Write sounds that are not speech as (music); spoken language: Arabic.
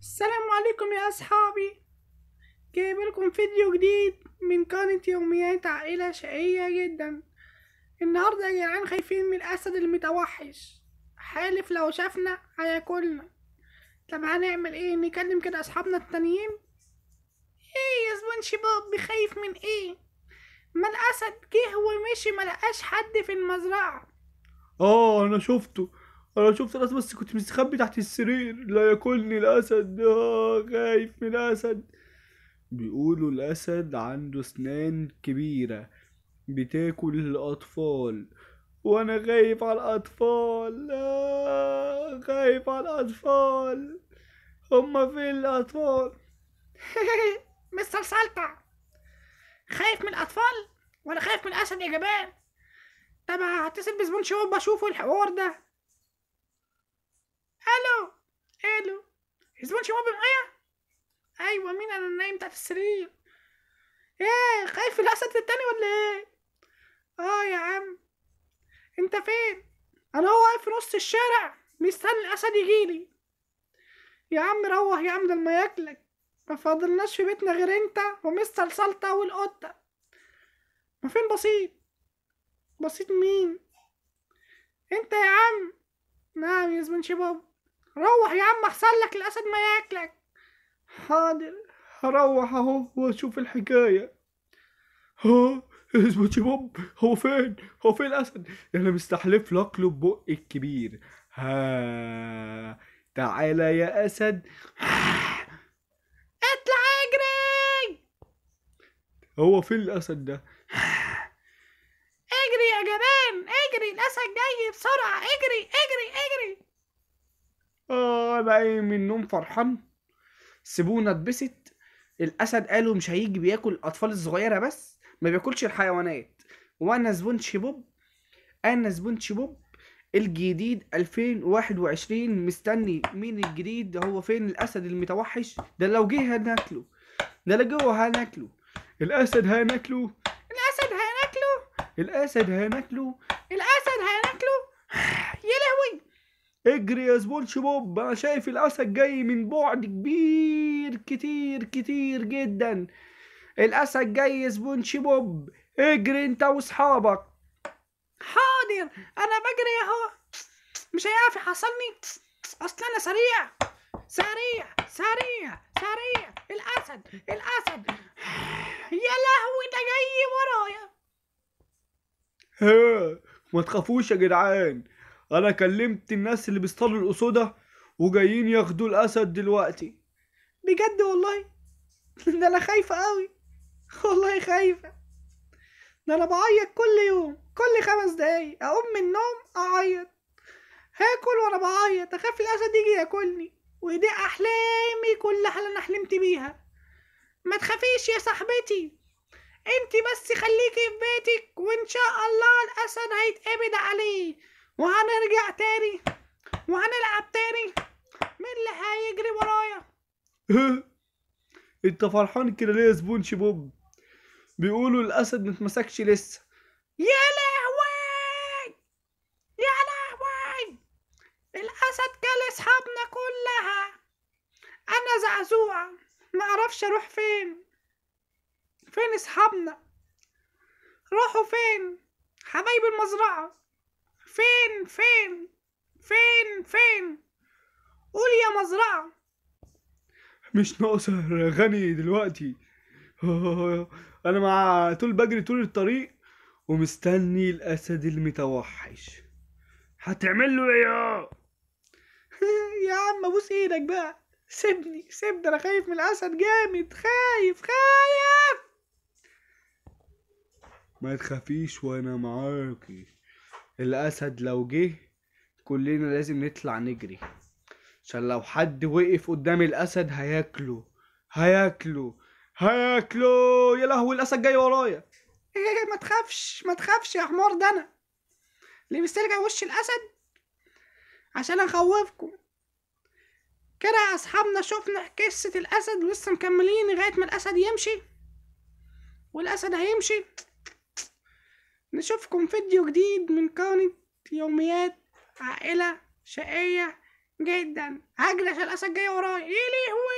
السلام عليكم يا أصحابي جايب لكم فيديو جديد من قناة يوميات عائلة شقية جدا النهاردة يا جدعان خايفين من الأسد المتوحش حالف لو شافنا هياكلنا طب هنعمل ايه نكلم كده أصحابنا التانيين ايه يا زبون شباب بخايف من ايه ما الأسد جه ومشي ملقاش حد في المزرعة اه انا شفته انا شفت الاسد بس كنت مستخبي تحت السرير لا ياكلني الاسد آه خايف من الاسد بيقولوا الاسد عنده اسنان كبيره بتاكل الاطفال وانا خايف على الاطفال آه خايف على الاطفال هما فين الاطفال (laughs) مستر سلطة خايف من الاطفال ولا خايف من الاسد يا جبان طب هتصل بزبون شوب اشوفه الحوار ده الو الو الزبون شباب معايا ايوه مين انا نايم تحت السرير ايه خايف الاسد التاني ولا ايه اه يا عم انت فين انا هو واقف في نص الشارع مستني الاسد يجيلي يا عم روح يا عم ده ما ياكلك ما فاضلناش في بيتنا غير انت ومستر سلطة والقطة ما فين بسيط بسيط مين انت يا عم نعم يا زمن شباب روح يا عم احصل لك الاسد ما ياكلك حاضر هروح اهو واشوف الحكايه ها اثبت يا بوب هو فين هو فين الاسد انا مستحلف لك له بقي الكبير ها تعالى يا اسد (sighs) اطلع اجري هو فين الاسد ده اجري يا جبان اجري الاسد جاي بسرعه اجري اجري اجري اه انا قايم من النوم فرحان سيبونا اتبسط الاسد قالوا مش هيجي بياكل الاطفال الصغيره بس ما بياكلش الحيوانات وانا سبونج بوب انا سبونج بوب الجديد 2021 مستني مين الجديد هو فين الاسد المتوحش ده لو جه هناكله ده لو جوه هناكله الاسد هناكله الاسد هناكله الاسد هناكله الاسد هناكله (sighs) يا لهوي اجري يا سبونش شبوب انا شايف الاسد جاي من بعد كبير كتير كتير جدا الاسد جاي يا سبونش شبوب اجري انت واصحابك حاضر انا بجري اهو مش هيعرف يحصلني اصل انا سريع سريع سريع سريع الاسد الاسد يا لهوي ده جاي ورايا ما تخافوش يا جدعان انا كلمت الناس اللي بيصطادوا الاسودة وجايين ياخدوا الاسد دلوقتي بجد والله ده انا خايفة قوي والله خايفة ده انا بعيط كل يوم كل خمس دقايق اقوم من النوم اعيط هاكل وانا بعيط اخاف الاسد يجي ياكلني ودي احلامي كل اللي انا حلمت بيها ما تخافيش يا صاحبتي انت بس خليكي في بيتك وان شاء الله الاسد هيتقبض عليه وهنرجع تاني وهنلعب تاني مين اللي هيجري ورايا انت فرحان كده ليه يا سبونش بوب بيقولوا الاسد متمسكش لسه يا لهوي يا لهوي الاسد كل اصحابنا كلها انا زعزوعه ما اعرفش اروح فين فين اصحابنا راحوا فين حبايب المزرعه فين فين فين فين قول يا مزرعة مش ناقصة غني دلوقتي (laughs) أنا مع طول بجري طول الطريق ومستني الأسد المتوحش هتعمل له إيه يا (laughs) عم أبوس إيدك بقى سيبني سيبني أنا خايف من الأسد جامد خايف خايف ما تخافيش وأنا معاكي الأسد لو جه كلنا لازم نطلع نجري عشان لو حد وقف قدام الأسد هياكله هياكله هياكله يا لهوي الأسد جاي ورايا إيه, إيه،, إيه، ما تخافش ما تخافش يا حمار ده أنا اللي مسترجع وش الأسد عشان أخوفكم كده يا أصحابنا شفنا قصة الأسد ولسه مكملين لغاية ما الأسد يمشي والأسد هيمشي نشوفكم فيديو جديد من قناة يوميات عائلة شقية جدا هجري عشان الاسد جاي ورايا إيه ليه هو؟